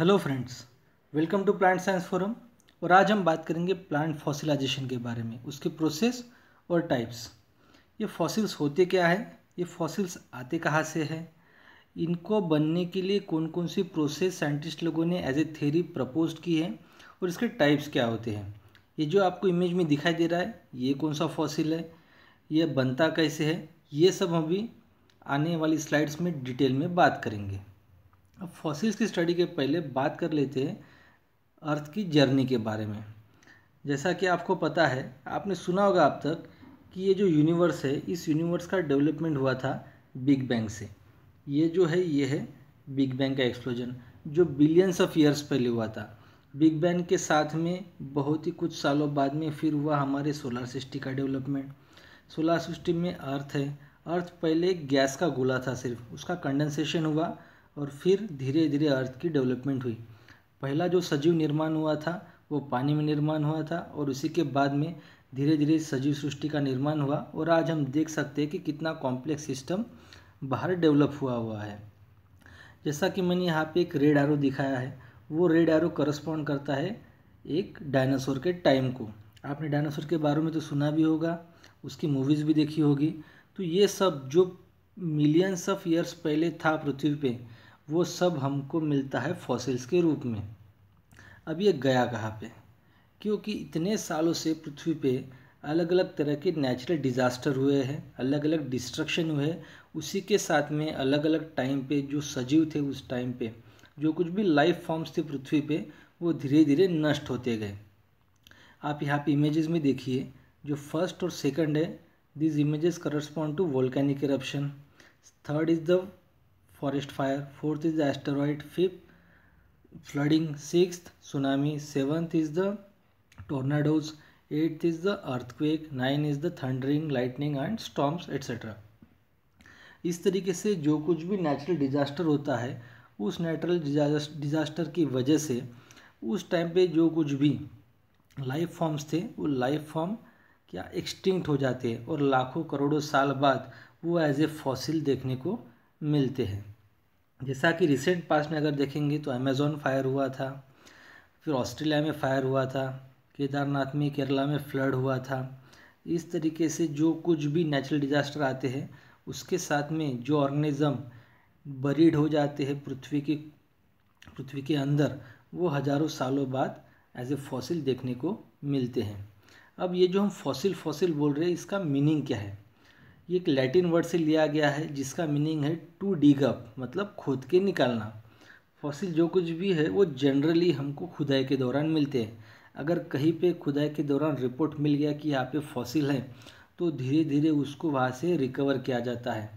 hello friends welcome to plant science forum और आज हम बात करेंगे प्लांट फॉसिलाइजेशन के बारे में उसके प्रोसेस और टाइप्स ये फॉसिल्स होते क्या है ये फॉसिल्स आते कहाँ से हैं इनको बनने के लिए कौन कौन सी प्रोसेस साइंटिस्ट लोगों ने एज ए थेरी प्रपोज की है और इसके टाइप्स क्या होते हैं ये जो आपको इमेज में दिखाई दे रहा है ये कौन सा फॉसिल है यह बनता कैसे है ये सब हम अभी आने वाली स्लाइड्स में डिटेल में बात करेंगे अब फॉसिल्स की स्टडी के पहले बात कर लेते हैं अर्थ की जर्नी के बारे में जैसा कि आपको पता है आपने सुना होगा अब तक कि ये जो यूनिवर्स है इस यूनिवर्स का डेवलपमेंट हुआ था बिग बैंग से ये जो है ये है बिग बैंग का एक्सप्लोजन जो बिलियंस ऑफ ईयर्स पहले हुआ था बिग बैंग के साथ में बहुत ही कुछ सालों बाद में फिर हुआ हमारे सोलर सिस्टम का डेवलपमेंट सोलर सिस्टम में अर्थ है अर्थ पहले गैस का गोला था सिर्फ उसका कंडेंसेशन हुआ और फिर धीरे धीरे अर्थ की डेवलपमेंट हुई पहला जो सजीव निर्माण हुआ था वो पानी में निर्माण हुआ था और उसी के बाद में धीरे धीरे सजीव सृष्टि का निर्माण हुआ और आज हम देख सकते हैं कि कितना कॉम्प्लेक्स सिस्टम बाहर डेवलप हुआ हुआ है जैसा कि मैंने यहाँ पे एक रेड आरो दिखाया है वो रेड आरो करस्पॉन्ड करता है एक डायनासोर के टाइम को आपने डायनासोर के बारे में तो सुना भी होगा उसकी मूवीज़ भी देखी होगी तो ये सब जो मिलियंस ऑफ ईयर्स पहले था पृथ्वी पे वो सब हमको मिलता है फॉसिल्स के रूप में अब ये गया कहाँ पे क्योंकि इतने सालों से पृथ्वी पे अलग अलग तरह के नेचुरल डिज़ास्टर हुए हैं अलग अलग डिस्ट्रक्शन हुए हैं उसी के साथ में अलग अलग टाइम पे जो सजीव थे उस टाइम पे जो कुछ भी लाइफ फॉर्म्स थे पृथ्वी पे वो धीरे धीरे नष्ट होते गए आप यहाँ पे इमेजेस में देखिए जो फर्स्ट और सेकंड है this images correspond to volcanic corruption third is the forest fire fourth is the asteroid fifth flooding six tsunami seventh is the tornadoes eighth is the earthquake nine is the thundering lightning and storms etcetera इस तरीके से जो कुछ भी natural disaster होता है उस natural disaster की वजह से उस टाइम पे जो कुछ भी लाइफ फॉर्म्स थे वो लाइफ फॉर्म क्या एक्सटिंक्ट हो जाते हैं और लाखों करोड़ों साल बाद वो एज ए फॉसिल देखने को मिलते हैं जैसा कि रिसेंट पास में अगर देखेंगे तो अमेज़ोन फायर हुआ था फिर ऑस्ट्रेलिया में फायर हुआ था केदारनाथ में केरला में फ्लड हुआ था इस तरीके से जो कुछ भी नेचुरल डिज़ास्टर आते हैं उसके साथ में जो ऑर्गेनिज़म बरीड हो जाते हैं पृथ्वी के पृथ्वी के अंदर वो हज़ारों सालों बाद एज ए फॉसिल देखने को मिलते हैं अब ये जो हम फॉसिल फॉसिल बोल रहे हैं इसका मीनिंग क्या है ये एक लैटिन वर्ड से लिया गया है जिसका मीनिंग है टू डिग अप मतलब खोद के निकालना फॉसिल जो कुछ भी है वो जनरली हमको खुदाई के दौरान मिलते हैं अगर कहीं पे खुदाई के दौरान रिपोर्ट मिल गया कि यहाँ पे फॉसिल है तो धीरे धीरे उसको वहाँ से रिकवर किया जाता है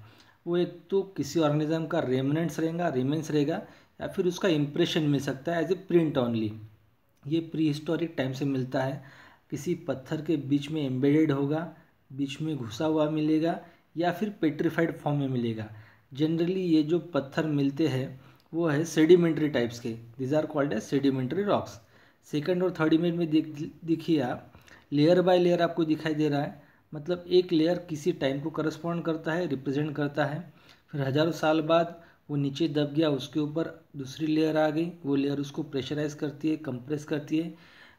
वो एक तो किसी ऑर्गेनिज्म का रेमनेंट्स रहेगा रेमेंस रहेगा या फिर उसका इम्प्रेशन मिल सकता है एज ए प्रिंट ऑनली ये प्री हिस्टोरिक टाइम से मिलता है किसी पत्थर के बीच में एम्बेडेड होगा बीच में घुसा हुआ मिलेगा या फिर पेट्रीफाइड फॉर्म में मिलेगा जनरली ये जो पत्थर मिलते हैं वो है सेडिमेंट्री टाइप्स के these are called as sedimentary rocks second और थर्ड इमेज में देखिए आप लेयर बाय लेयर आपको दिखाई दे रहा है मतलब एक लेयर किसी टाइम को करस्पॉन्ड करता है रिप्रेजेंट करता है फिर हज़ारों साल बाद वो नीचे दब गया उसके ऊपर दूसरी लेयर आ गई वो लेयर उसको प्रेशराइज करती है कंप्रेस करती है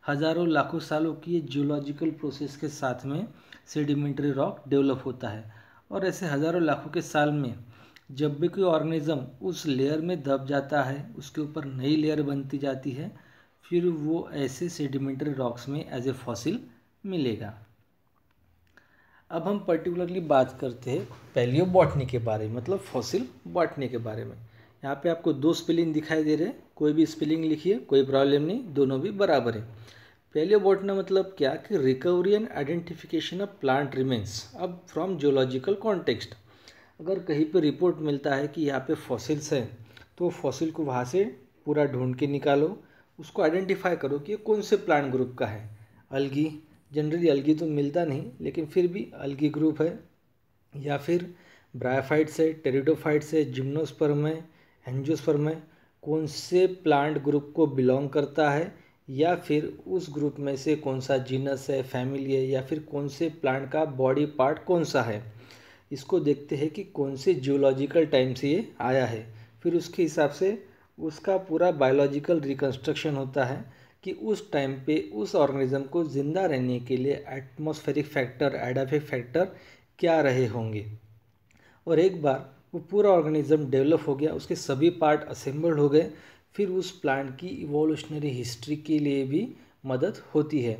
हज़ारों लाखों सालों की जियोलॉजिकल प्रोसेस के साथ में सेडिमेंट्री रॉक डेवलप होता है और ऐसे हज़ारों लाखों के साल में जब भी कोई ऑर्गेनिज़म उस लेयर में दब जाता है उसके ऊपर नई लेयर बनती जाती है फिर वो ऐसे सेडिमेंट्री रॉक्स में एज ए फॉसिल मिलेगा अब हम पर्टिकुलरली बात करते हैं पैलियो बॉटनी के बारे में मतलब फॉसिल बॉटनी के बारे में यहाँ पे आपको दो स्पेलिंग दिखाई दे रहे हैं कोई भी स्पेलिंग लिखिए कोई प्रॉब्लम नहीं दोनों भी बराबर है पहले वर्ड ने मतलब क्या कि recovery and identification of plant remains अब फ्रॉम जियोलॉजिकल कॉन्टेक्स्ट अगर कहीं पे रिपोर्ट मिलता है कि यहाँ पे फॉसिल्स हैं तो फॉसिल को वहाँ से पूरा ढूंढ के निकालो उसको आइडेंटिफाई करो कि ये कौन से प्लांट ग्रुप का है अलगी जनरली अलगी तो मिलता नहीं लेकिन फिर भी अलगी ग्रुप है या फिर ब्रायफाइट्स है टेरिडोफाइट्स है जिम्नोस्पर्म है एंजोस्पर्म है कौन से प्लांट ग्रुप को बिलोंग करता है या फिर उस ग्रुप में से कौन सा जीनस है फैमिली है या फिर कौन से प्लांट का बॉडी पार्ट कौन सा है इसको देखते हैं कि कौन से जियोलॉजिकल टाइम से ये आया है फिर उसके हिसाब से उसका पूरा बायोलॉजिकल रिकन्स्ट्रक्शन होता है कि उस टाइम पे उस ऑर्गेनिज्म को ज़िंदा रहने के लिए एटमोस्फेरिक फैक्टर एडाफिक फैक्टर क्या रहे होंगे और एक बार वो पूरा ऑर्गेनिज्म डेवलप हो गया उसके सभी पार्ट असेंबल्ड हो गए फिर उस प्लांट की इवोल्यूशनरी हिस्ट्री के लिए भी मदद होती है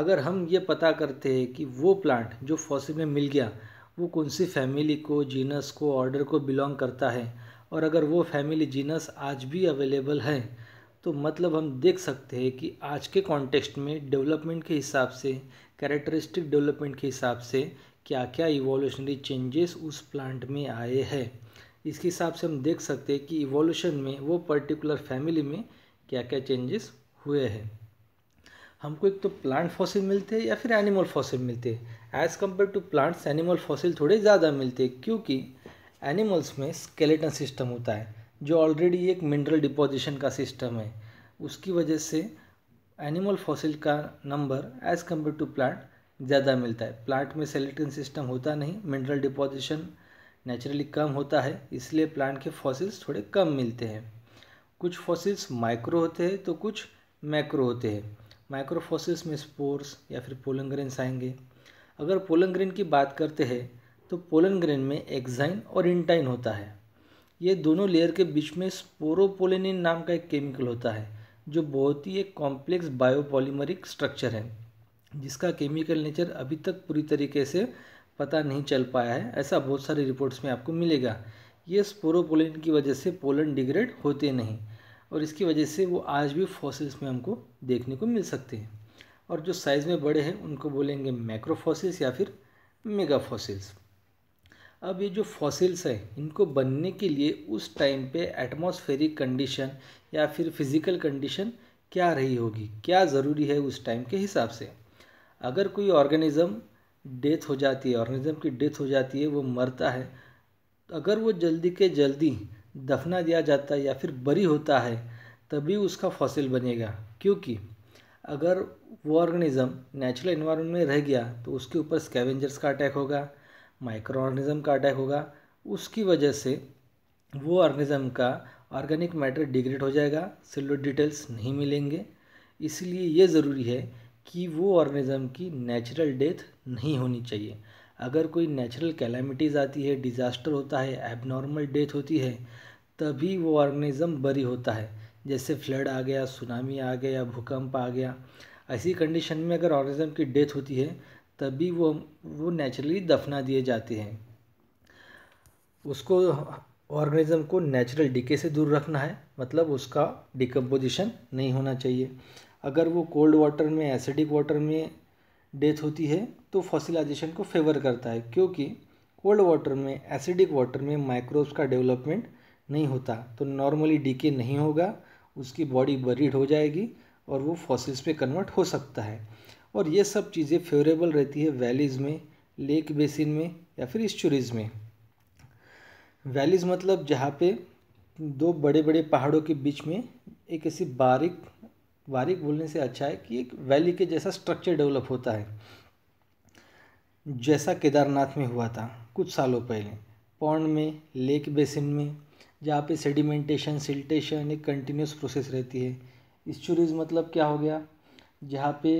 अगर हम ये पता करते हैं कि वो प्लांट जो फॉसिल में मिल गया वो कौन सी फैमिली को जीनस को ऑर्डर को बिलोंग करता है और अगर वो फैमिली जीनस आज भी अवेलेबल है तो मतलब हम देख सकते हैं कि आज के कॉन्टेक्स्ट में डेवलपमेंट के हिसाब से कैरेक्टरिस्टिक डेवलपमेंट के हिसाब से क्या क्या इवोल्यूशनरी चेंजेस उस प्लांट में आए हैं इसके हिसाब से हम देख सकते हैं कि इवोल्यूशन में वो पर्टिकुलर फैमिली में क्या क्या चेंजेस हुए हैं हमको एक तो प्लांट फॉसिल मिलते हैं या फिर एनिमल फॉसिल मिलते हैं as compare to plants animal fossil थोड़े ज़्यादा मिलते हैं क्योंकि एनिमल्स में स्केलेटन सिस्टम होता है जो ऑलरेडी एक मिनरल डिपोजिशन का सिस्टम है उसकी वजह से एनिमल फॉसिल का number as compare to plant ज़्यादा मिलता है प्लांट में स्केलेटन सिस्टम होता नहीं मिनरल डिपोजिशन नेचुरली कम होता है इसलिए प्लांट के फॉसिल्स थोड़े कम मिलते हैं कुछ फॉसिल्स माइक्रो होते हैं तो कुछ मैक्रो होते हैं माइक्रो फॉसिल्स में स्पोर्स या फिर पोलनग्रेन्स आएंगे अगर पोलनग्रेन की बात करते हैं तो पोलनग्रेन में एक्साइन और इंटाइन होता है ये दोनों लेयर के बीच में स्पोरोपोलेनिन नाम का एक केमिकल होता है जो बहुत ही एक कॉम्प्लेक्स बायोपॉलीमरिक स्ट्रक्चर है जिसका केमिकल नेचर अभी तक पूरी तरीके से पता नहीं चल पाया है ऐसा बहुत सारी रिपोर्ट्स में आपको मिलेगा ये स्पोरोपोलिन की वजह से पोलन डिग्रेड होते नहीं और इसकी वजह से वो आज भी फॉसिल्स में हमको देखने को मिल सकते हैं और जो साइज़ में बड़े हैं उनको बोलेंगे मैक्रोफॉसिल्स या फिर मेगा फॉसिल्स अब ये जो फॉसिल्स हैं इनको बनने के लिए उस टाइम पे एटमॉस्फेरिक कंडीशन या फिर फिज़िकल कंडीशन क्या रही होगी क्या ज़रूरी है उस टाइम के हिसाब से अगर कोई ऑर्गेनिज़म डेथ हो जाती है ऑर्गेनिज्म की डेथ हो जाती है वो मरता है अगर वो जल्दी के जल्दी दफना दिया जाता है या फिर बरी होता है तभी उसका फॉसिल बनेगा क्योंकि अगर वो ऑर्गेनिज्म नेचुरल इन्वायरमेंट में रह गया तो उसके ऊपर स्कैवेंजर्स का अटैक होगा माइक्रो ऑर्गेनिज्म का अटैक होगा उसकी वजह से वो ऑर्गेनिज्म का ऑर्गेनिक मैटर डिग्रेड हो जाएगा सेलुलर डिटेल्स नहीं मिलेंगे इसलिए ये ज़रूरी है कि वो ऑर्गेनिज्म की नेचुरल डेथ नहीं होनी चाहिए अगर कोई नेचुरल कैलामिटीज़ आती है डिज़ास्टर होता है एबनॉर्मल डेथ होती है तभी वो ऑर्गेनिज़म बरी होता है जैसे फ्लड आ गया सुनामी आ गया भूकंप आ गया ऐसी कंडीशन में अगर ऑर्गेनिज़म की डेथ होती है तभी वो वो नेचुरली दफना दिए जाते हैं उसको ऑर्गेनिज़म को नेचुरल डिके से दूर रखना है मतलब उसका डिकम्पोजिशन नहीं होना चाहिए अगर वो कोल्ड वाटर में एसिडिक वाटर में डेथ होती है तो फॉसिलाइजेशन को फेवर करता है क्योंकि कोल्ड वाटर में एसिडिक वाटर में माइक्रोब्स का डेवलपमेंट नहीं होता तो नॉर्मली डीके नहीं होगा उसकी बॉडी बरीड हो जाएगी और वो फॉसिल्स पे कन्वर्ट हो सकता है और ये सब चीज़ें फेवरेबल रहती है वैलीज़ में लेक बेसिन में या फिर इस्चुरीज में वैलीज़ मतलब जहाँ पे दो बड़े बड़े पहाड़ों के बीच में एक ऐसी बारीक बारीक बोलने से अच्छा है कि एक वैली के जैसा स्ट्रक्चर डेवलप होता है जैसा केदारनाथ में हुआ था कुछ सालों पहले पौंड में लेक बेसिन में जहाँ पे सेडिमेंटेशन सिल्टेशन एक कंटिन्यूस प्रोसेस रहती है इस्चुरीज मतलब क्या हो गया जहाँ पे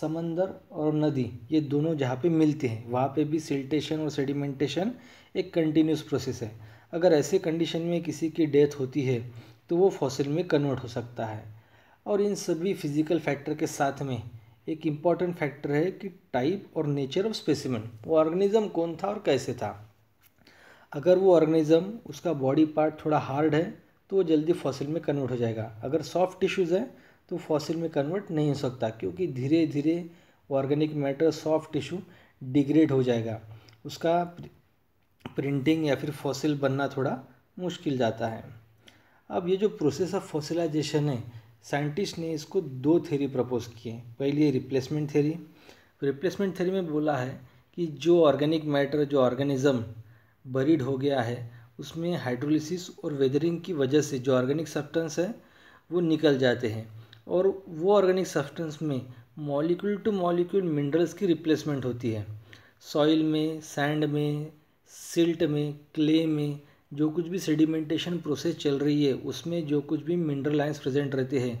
समंदर और नदी ये दोनों जहाँ पे मिलते हैं वहाँ पे भी सिल्टेशन और सेडिमेंटेशन एक कंटिन्यूस प्रोसेस है अगर ऐसे कंडीशन में किसी की डेथ होती है तो वो फॉसिल में कन्वर्ट हो सकता है और इन सभी फिजिकल फैक्टर के साथ में एक इम्पॉर्टेंट फैक्टर है कि टाइप और नेचर ऑफ स्पेसिमन वो ऑर्गेनिज्म कौन था और कैसे था अगर वो ऑर्गेनिज्म उसका बॉडी पार्ट थोड़ा हार्ड है तो वो जल्दी फॉसिल में कन्वर्ट हो जाएगा अगर सॉफ्ट टिश्यूज़ हैं तो फॉसिल में कन्वर्ट नहीं हो सकता क्योंकि धीरे धीरे organic matter soft tissue degrade हो जाएगा उसका प्रिंटिंग या फिर फॉसिल बनना थोड़ा मुश्किल जाता है अब ये जो प्रोसेस ऑफ फॉसिलाइजेशन है साइंटिस्ट ने इसको दो थ्योरी प्रपोज किए पहली है रिप्लेसमेंट थ्योरी तो रिप्लेसमेंट थ्योरी में बोला है कि जो ऑर्गेनिक मैटर जो ऑर्गेनिज्म बरीड हो गया है उसमें हाइड्रोलिसिस और वेदरिंग की वजह से जो ऑर्गेनिक सब्सटेंस है वो निकल जाते हैं और वो ऑर्गेनिक सब्सटेंस में मॉलिक्यूल टू मॉलिक्यूल मिनरल्स की रिप्लेसमेंट होती है सॉइल में सैंड में सिल्ट में क्ले में जो कुछ भी सेडिमेंटेशन प्रोसेस चल रही है उसमें जो कुछ भी मिनरल आयंस प्रेजेंट रहते हैं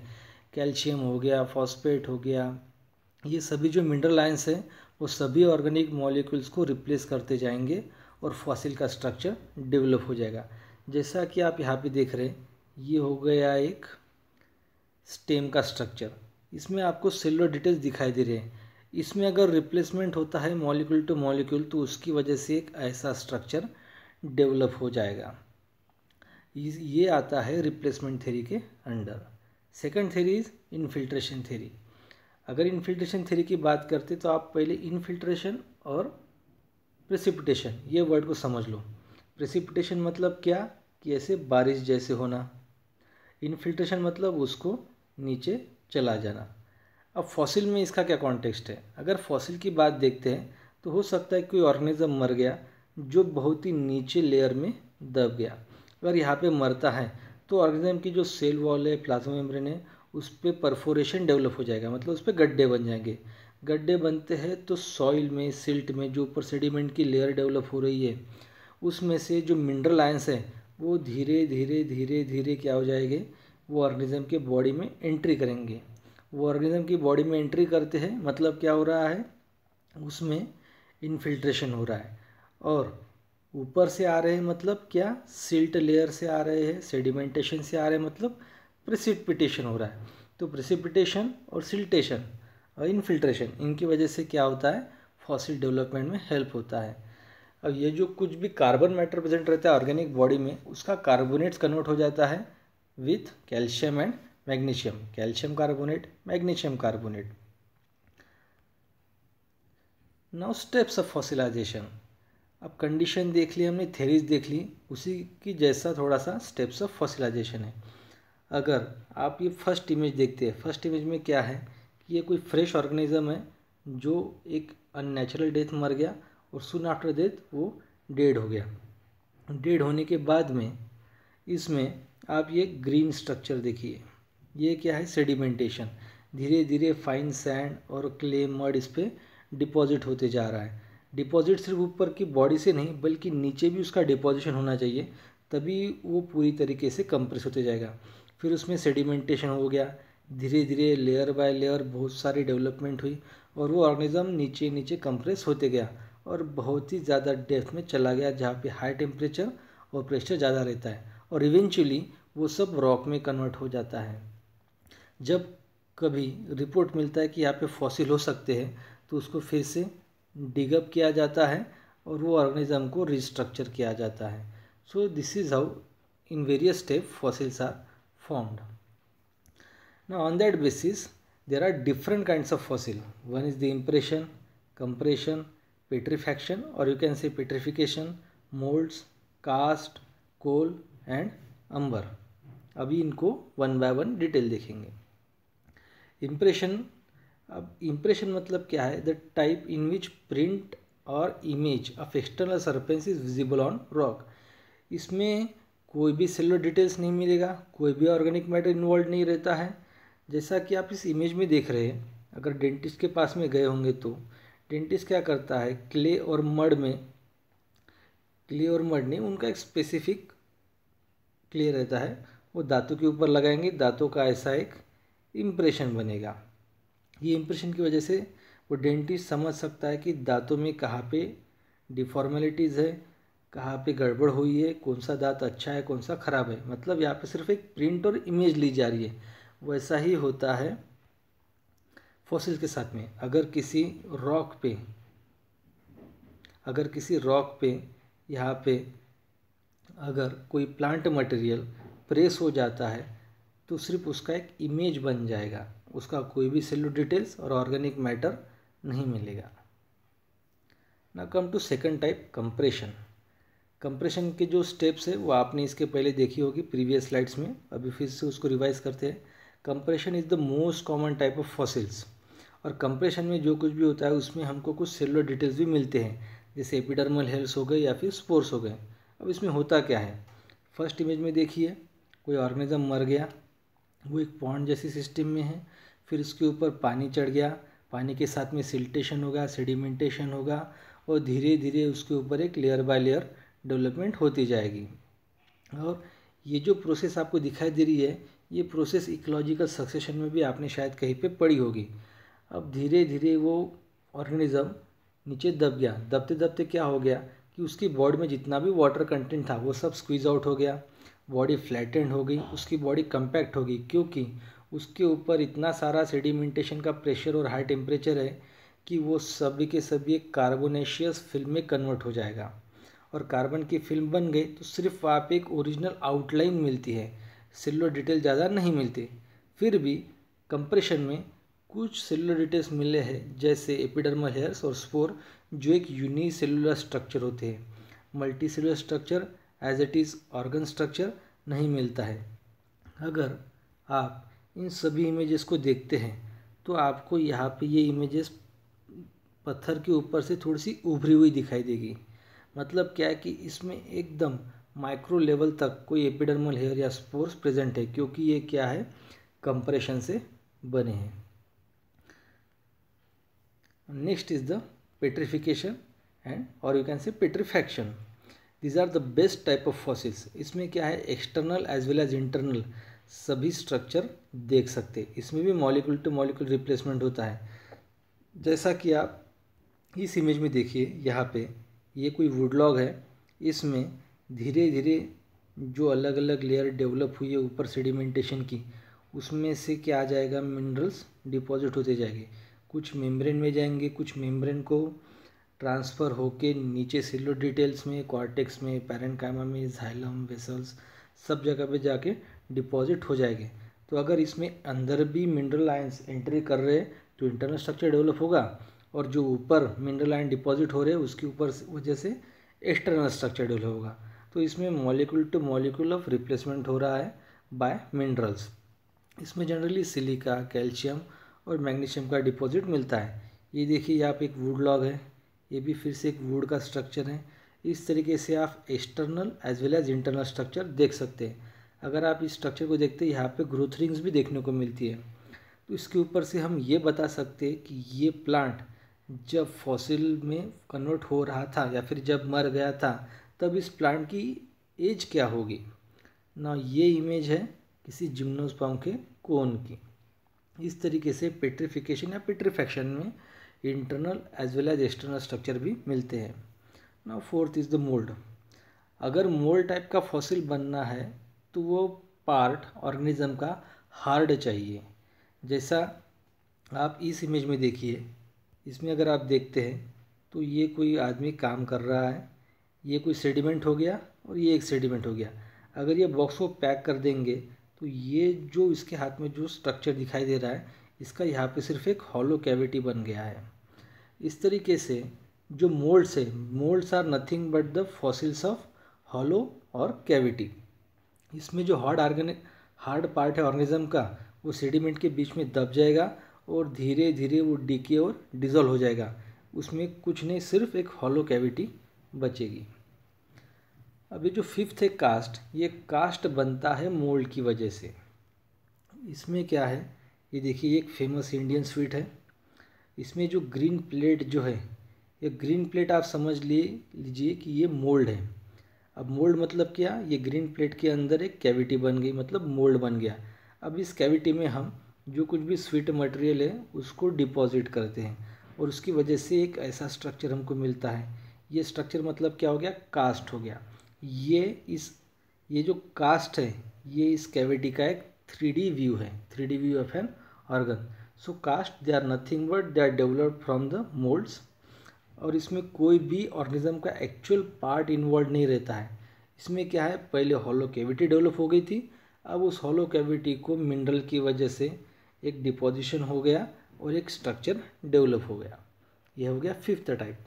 कैल्शियम हो गया फॉस्फेट हो गया ये सभी जो मिनरल आयंस हैं वो सभी ऑर्गेनिक मॉलिक्यूल्स को रिप्लेस करते जाएंगे और फॉसिल का स्ट्रक्चर डेवलप हो जाएगा जैसा कि आप यहाँ पे देख रहे हैं ये हो गया एक स्टेम का स्ट्रक्चर इसमें आपको सेलुलर डिटेल्स दिखाई दे रहे हैं इसमें अगर रिप्लेसमेंट होता है मॉलिक्यूल टू मॉलिक्यूल तो उसकी वजह से एक ऐसा स्ट्रक्चर डेवलप हो जाएगा ये आता है रिप्लेसमेंट थेरी के under second theory is infiltration theory अगर इनफिल्ट्रेशन थेरी की बात करते तो आप पहले इनफिल्ट्रेशन और प्रेसिपिटेशन ये वर्ड को समझ लो प्रेसिपिटेशन मतलब क्या कि ऐसे बारिश जैसे होना इनफिल्ट्रेशन मतलब उसको नीचे चला जाना अब फॉसिल में इसका क्या कॉन्टेक्स्ट है अगर फॉसिल की बात देखते हैं तो हो सकता है कोई ऑर्गेनिज्म मर गया जो बहुत ही नीचे लेयर में दब गया अगर यहाँ पे मरता है तो ऑर्गेनिज्म की जो सेल वॉल है प्लाज्मा मेम्ब्रेन है उस पर परफोरेशन डेवलप हो जाएगा मतलब उस पर गड्ढे बन जाएंगे गड्ढे बनते हैं तो सॉइल में सिल्ट में जो ऊपर सेडिमेंट की लेयर डेवलप हो रही है उसमें से जो मिनरल आयंस हैं वो धीरे धीरे धीरे धीरे क्या हो जाएंगे वो ऑर्गेनिज्म के बॉडी में एंट्री करेंगे वो ऑर्गेनिज्म की बॉडी में एंट्री करते हैं मतलब क्या हो रहा है उसमें इन्फिल्ट्रेशन हो रहा है और ऊपर से आ रहे हैं मतलब क्या सिल्ट लेयर से आ रहे हैं सेडिमेंटेशन से आ रहे हैं मतलब प्रिसिपिटेशन हो रहा है तो प्रिसिपिटेशन और सिल्टेशन और इनफिल्ट्रेशन इनकी वजह से क्या होता है फॉसिल डेवलपमेंट में हेल्प होता है अब ये जो कुछ भी कार्बन मैटर प्रेजेंट रहता है ऑर्गेनिक बॉडी में उसका कार्बोनेट्स कन्वर्ट हो जाता है with calcium and magnesium calcium carbonate magnesium carbonate now steps of fossilization अब कंडीशन देख ली हमने थेरीज देख ली उसी की जैसा थोड़ा सा स्टेप्स ऑफ फर्सिलाइजेशन है अगर आप ये फर्स्ट इमेज देखते हैं फर्स्ट इमेज में क्या है कि ये कोई फ्रेश ऑर्गेनिज्म है जो एक अननेचुरल डेथ मर गया और सुन आफ्टर डेथ वो डेड हो गया डेड होने के बाद में इसमें आप ये ग्रीन स्ट्रक्चर देखिए ये क्या है सेडिमेंटेशन धीरे धीरे फाइन सैंड और क्ले मड इस पर डिपॉजिट होते जा रहा है डिपॉजिट सिर्फ ऊपर की बॉडी से नहीं बल्कि नीचे भी उसका डिपॉजिशन होना चाहिए तभी वो पूरी तरीके से कंप्रेस होते जाएगा फिर उसमें सेडिमेंटेशन हो गया धीरे धीरे लेयर बाय लेयर बहुत सारी डेवलपमेंट हुई और वो ऑर्गेनिज़म नीचे नीचे कंप्रेस होते गया और बहुत ही ज़्यादा डेप्थ में चला गया जहाँ पे हाई टेम्परेचर और प्रेशर ज़्यादा रहता है और इवेंचुअली वो सब रॉक में कन्वर्ट हो जाता है जब कभी रिपोर्ट मिलता है कि यहाँ पे फॉसिल हो सकते हैं तो उसको फिर से डिगअप किया जाता है और वो ऑर्गेनिज्म को रिस्ट्रक्चर किया जाता है so this is how in various step fossils are formed ना on that basis there are different kind of fossil one is the impression compression petrifaction और you can say petrification moulds cast coal and amber अभी इनको one by one detail देखेंगे impression अब impression मतलब क्या है the type in which print और image of external surface is visible on rock इसमें कोई भी सेलर डिटेल्स नहीं मिलेगा कोई भी ऑर्गेनिक मैटर इन्वॉल्व नहीं रहता है जैसा कि आप इस इमेज में देख रहे हैं अगर डेंटिस्ट के पास में गए होंगे तो डेंटिस्ट क्या करता है क्ले और मड में क्ले और मड नहीं उनका एक स्पेसिफिक क्ले रहता है वो दांतों के ऊपर लगाएंगे दांतों का ऐसा एक इम्प्रेशन बनेगा ये इम्प्रेशन की वजह से वो डेंटिस्ट समझ सकता है कि दांतों में कहाँ पे डिफॉर्मेलिटीज़ है कहाँ पे गड़बड़ हुई है कौन सा दांत अच्छा है कौन सा ख़राब है मतलब यहाँ पे सिर्फ एक प्रिंट और इमेज ली जा रही है वैसा ही होता है फॉसिल के साथ में अगर किसी रॉक पे अगर किसी रॉक पे यहाँ पे अगर कोई प्लांट मटेरियल प्रेस हो जाता है तो सिर्फ उसका एक इमेज बन जाएगा उसका कोई भी सेलुलर डिटेल्स और ऑर्गेनिक मैटर नहीं मिलेगा ना come to second type compression compression के जो स्टेप्स है वो आपने इसके पहले देखी होगी प्रीवियस स्लाइड्स में अभी फिर से उसको रिवाइज करते हैं compression is the most common type of fossils और कंप्रेशन में जो कुछ भी होता है उसमें हमको कुछ सेलुलर डिटेल्स भी मिलते हैं जैसे एपिडर्मल हेल्स हो गए या फिर स्पोर्स हो गए अब इसमें होता क्या है फर्स्ट इमेज में देखिए कोई ऑर्गेनिज्म मर गया वो एक पॉन्ड जैसी सिस्टम में है फिर उसके ऊपर पानी चढ़ गया पानी के साथ में सिल्टेशन होगा सेडिमेंटेशन होगा और धीरे धीरे उसके ऊपर एक लेयर बाय लेयर डेवलपमेंट होती जाएगी और ये जो प्रोसेस आपको दिखाई दे रही है ये प्रोसेस इकोलॉजिकल सक्सेशन में भी आपने शायद कहीं पे पड़ी होगी अब धीरे धीरे वो ऑर्गेनिज़म नीचे दब गया दबते दबते क्या हो गया कि उसकी बॉडी में जितना भी वाटर कंटेंट था वो सब स्क्वीज़ आउट हो गया बॉडी फ्लैटेंड होगी उसकी बॉडी कंपैक्ट होगी क्योंकि उसके ऊपर इतना सारा सेडिमेंटेशन का प्रेशर और हाई टेम्परेचर है कि वो सभी के सभी एक कार्बोनेशियस फिल्म में कन्वर्ट हो जाएगा और कार्बन की फिल्म बन गई तो सिर्फ आप एक ओरिजिनल आउटलाइन मिलती है सेलुलर डिटेल ज़्यादा नहीं मिलती फिर भी कंप्रेशन में कुछ सेलुलर डिटेल्स मिले हैं जैसे एपिडर्मल हेयर्स और स्पोर जो एक यूनिसेलुलर स्ट्रक्चर होते हैं multicellular structure as it is organ structure नहीं मिलता है अगर आप इन सभी इमेजेस को देखते हैं तो आपको यहाँ पे ये इमेजेस पत्थर के ऊपर से थोड़ी सी उभरी हुई दिखाई देगी मतलब क्या है कि इसमें एकदम माइक्रो लेवल तक कोई एपिडर्मल हेयर या स्पोर्स प्रेजेंट है क्योंकि ये क्या है कंप्रेशन से बने हैं next is the petrification and और you can say petrifaction these are the best type of fossils इसमें क्या है external as well as internal सभी स्ट्रक्चर देख सकते इसमें भी मॉलिकुल टू मॉलिकुल रिप्लेसमेंट होता है जैसा कि आप इस इमेज में देखिए यहाँ पे ये कोई वुडलॉग है इसमें धीरे धीरे जो अलग अलग लेयर डेवलप हुई है ऊपर सेडिमेंटेशन की उसमें से क्या आ जाएगा मिनरल्स डिपॉजिट होते जाएंगे कुछ मेम्ब्रेन में जाएंगे कुछ मेम्ब्रेन को ट्रांसफ़र होके नीचे सिलो डिटेल्स में क्वार्टिक्स में कैमा में झाइलम वेसल्स सब जगह पे जाके डिपॉजिट हो जाएंगे तो अगर इसमें अंदर भी मिनरल आयंस एंट्री कर रहे हैं तो इंटरनल स्ट्रक्चर डेवलप होगा और जो ऊपर मिनरल आयन डिपॉजिट हो रहे हैं उसके ऊपर वजह से एक्सटर्नल स्ट्रक्चर डेवलप होगा तो इसमें molecule to molecule of replacement हो रहा है बाय मिनरल्स इसमें जनरली सिलिका कैल्शियम और मैग्नीशियम का डिपॉजिट मिलता है ये देखिए यहाँ पे एक वुड लॉग है ये भी फिर से एक वुड का स्ट्रक्चर है इस तरीके से आप external as well as internal structure देख सकते हैं अगर आप इस स्ट्रक्चर को देखते हैं यहाँ पे ग्रोथ रिंग्स भी देखने को मिलती है तो इसके ऊपर से हम ये बता सकते हैं कि ये प्लांट जब फॉसिल में कन्वर्ट हो रहा था या फिर जब मर गया था तब इस प्लांट की एज क्या होगी ना ये इमेज है किसी जिम्नोस्पाम के कोन की इस तरीके से पेट्रिफिकेशन या पेट्रिफेक्शन में internal as well as external structure भी मिलते हैं ना फोर्थ इज़ द मोल्ड अगर मोल्ड टाइप का फॉसिल बनना है तो वो पार्ट ऑर्गेनिज्म का हार्ड चाहिए जैसा आप इस इमेज में देखिए इसमें अगर आप देखते हैं तो ये कोई आदमी काम कर रहा है ये कोई सेडिमेंट हो गया और ये एक सेडिमेंट हो गया अगर ये बॉक्स को पैक कर देंगे तो ये जो इसके हाथ में जो स्ट्रक्चर दिखाई दे रहा है इसका यहाँ पे सिर्फ एक हॉलो कैविटी बन गया है इस तरीके से जो मोल्ड्स है moulds are nothing but the fossils of hollow और कैविटी इसमें जो हार्ड ऑर्गेनिक हार्ड पार्ट है ऑर्गेनिज्म का वो सेडिमेंट के बीच में दब जाएगा और धीरे धीरे वो डीके और डिजोल्व हो जाएगा उसमें कुछ नहीं सिर्फ एक हॉलो कैविटी बचेगी अभी जो फिफ्थ है कास्ट ये कास्ट बनता है मोल्ड की वजह से इसमें क्या है ये देखिए एक फेमस इंडियन स्वीट है इसमें जो ग्रीन प्लेट जो है ये ग्रीन प्लेट आप समझ लिए लीजिए कि ये मोल्ड है अब मोल्ड मतलब क्या ये ग्रीन प्लेट के अंदर एक कैविटी बन गई मतलब मोल्ड बन गया अब इस कैविटी में हम जो कुछ भी स्वीट मटेरियल है उसको डिपॉजिट करते हैं और उसकी वजह से एक ऐसा स्ट्रक्चर हमको मिलता है ये स्ट्रक्चर मतलब क्या हो गया कास्ट हो गया ये इस ये जो कास्ट है ये इस कैविटी का एक थ्री व्यू है three view of an organ so cast they are nothing but they are developed from the moulds और इसमें कोई भी ऑर्गेनिज्म का एक्चुअल पार्ट इन्वॉल्व नहीं रहता है इसमें क्या है पहले हॉलो कैविटी डेवलप हो गई थी अब उस हॉलो कैविटी को मिनरल की वजह से एक डिपोजिशन हो गया और एक स्ट्रक्चर डेवलप हो गया यह हो गया फिफ्थ टाइप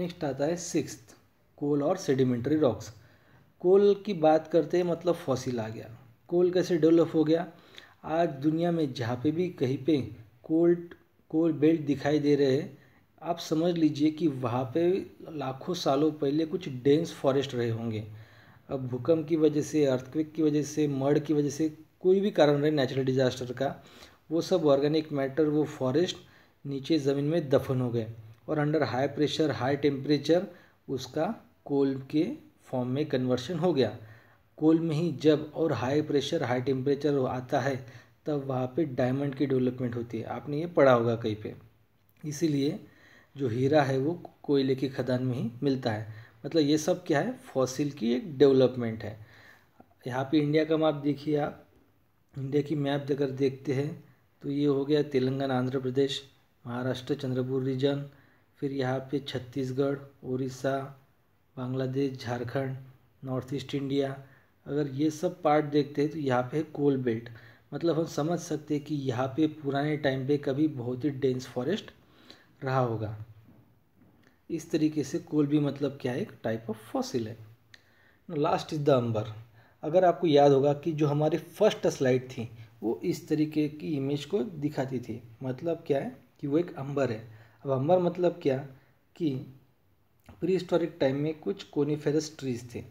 नेक्स्ट आता है सिक्स कोल और सेडिमेंटरी रॉक्स कोल की बात करते हैं मतलब फॉसिल आ गया कोल कैसे डेवलप हो गया आज दुनिया में जहाँ पे भी कहीं पे कोल्ड कोल बेल्ट दिखाई दे रहे हैं आप समझ लीजिए कि वहाँ पे लाखों सालों पहले कुछ डेंस फॉरेस्ट रहे होंगे अब भूकंप की वजह से अर्थक्विक की वजह से मर्ड की वजह से कोई भी कारण रहे नेचुरल डिजास्टर का वो सब ऑर्गेनिक मैटर वो फॉरेस्ट नीचे ज़मीन में दफन हो गए और under high pressure high temperature उसका कोल के फॉर्म में कन्वर्शन हो गया कोल में ही जब और हाई प्रेशर हाई टेम्परेचर आता है तब वहाँ पे डायमंड की डेवलपमेंट होती है आपने ये पढ़ा होगा कहीं पे इसीलिए जो हीरा है वो कोयले की खदान में ही मिलता है मतलब ये सब क्या है फॉसिल की एक डेवलपमेंट है यहाँ पे इंडिया का मैप देखिए आप इंडिया की मैप अगर देखते हैं तो ये हो गया तेलंगाना आंध्र प्रदेश महाराष्ट्र चंद्रपुर रीजन फिर यहाँ पे Chhattisgarh Orissa Bangladesh Jharkhand north east India अगर ये सब पार्ट देखते हैं तो यहाँ पे है कोल बेल्ट मतलब हम समझ सकते हैं कि यहाँ पे पुराने टाइम पे कभी बहुत ही डेंस फॉरेस्ट रहा होगा इस तरीके से कोल भी मतलब क्या है एक टाइप ऑफ फॉसिल है लास्ट इज़ द अंबर अगर आपको याद होगा कि जो हमारी फर्स्ट स्लाइड थी वो इस तरीके की इमेज को दिखाती थी मतलब क्या है कि वो एक अंबर है अब अंबर मतलब क्या कि प्री हिस्टोरिक टाइम में कुछ कोनीफेरस ट्रीज थे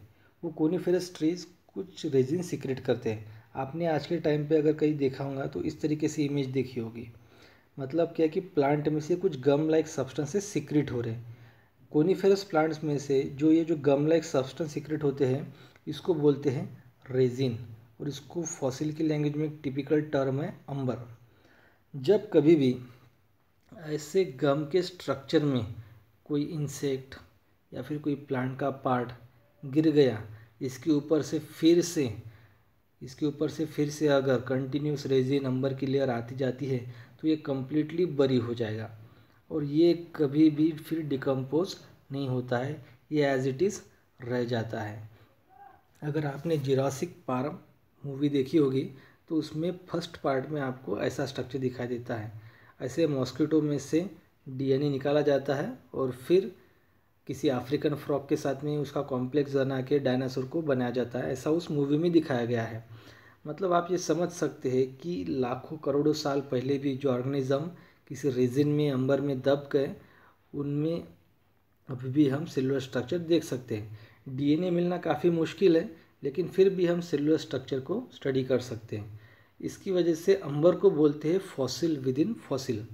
वो कोनीफेरस ट्रीज कुछ रेजिन सीक्रेट करते हैं आपने आज के टाइम पे अगर कहीं देखा होगा तो इस तरीके से इमेज देखी होगी मतलब क्या कि प्लांट में से कुछ गम लाइक सब्सटेंसेस सीक्रेट हो रहे हैं कोनीफेरस प्लांट्स में से जो ये जो गम लाइक सब्सटेंस सीक्रेट होते हैं इसको बोलते हैं रेजिन और इसको फॉसिल की लैंग्वेज में एक टिपिकल टर्म है अम्बर जब कभी भी ऐसे गम के स्ट्रक्चर में कोई इंसेक्ट या फिर कोई प्लांट का पार्ट गिर गया इसके ऊपर से फिर से इसके ऊपर से फिर से अगर कंटिन्यूस रेजिन नंबर की लेयर आती जाती है तो ये कम्प्लीटली बरी हो जाएगा और ये कभी भी फिर डिकम्पोज नहीं होता है ये एज इट इज़ रह जाता है अगर आपने जिरासिक पारम मूवी देखी होगी तो उसमें फर्स्ट पार्ट में आपको ऐसा स्ट्रक्चर दिखाई देता है ऐसे मॉस्किटो में से डीएनए निकाला जाता है और फिर किसी अफ्रीकन फ्रॉक के साथ में उसका कॉम्प्लेक्स बना के डायनासोर को बनाया जाता है ऐसा उस मूवी में दिखाया गया है मतलब आप ये समझ सकते हैं कि लाखों करोड़ों साल पहले भी जो ऑर्गेनिज्म किसी रेजिन में अंबर में दब गए उनमें अभी भी हम सेलुलर स्ट्रक्चर देख सकते हैं डीएनए मिलना काफ़ी मुश्किल है लेकिन फिर भी हम सेलुलर स्ट्रक्चर को स्टडी कर सकते हैं इसकी वजह से अंबर को बोलते हैं fossil within fossil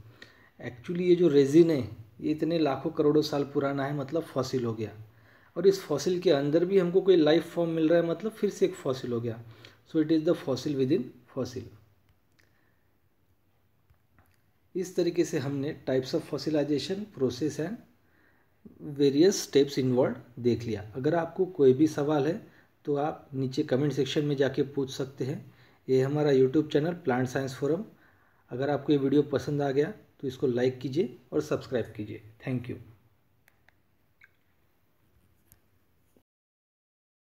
actually ये जो रेजिन है ये इतने लाखों करोड़ों साल पुराना है मतलब फॉसिल हो गया और इस फॉसिल के अंदर भी हमको कोई लाइफ फॉर्म मिल रहा है मतलब फिर से एक फॉसिल हो गया so it is the fossil within fossil इस तरीके से हमने types of fossilization process and various steps involve देख लिया अगर आपको कोई भी सवाल है तो आप नीचे कमेंट सेक्शन में जाके पूछ सकते हैं ये हमारा YouTube channel plant science forum अगर आपको ये वीडियो पसंद आ गया तो इसको लाइक कीजिए और सब्सक्राइब कीजिए थैंक यू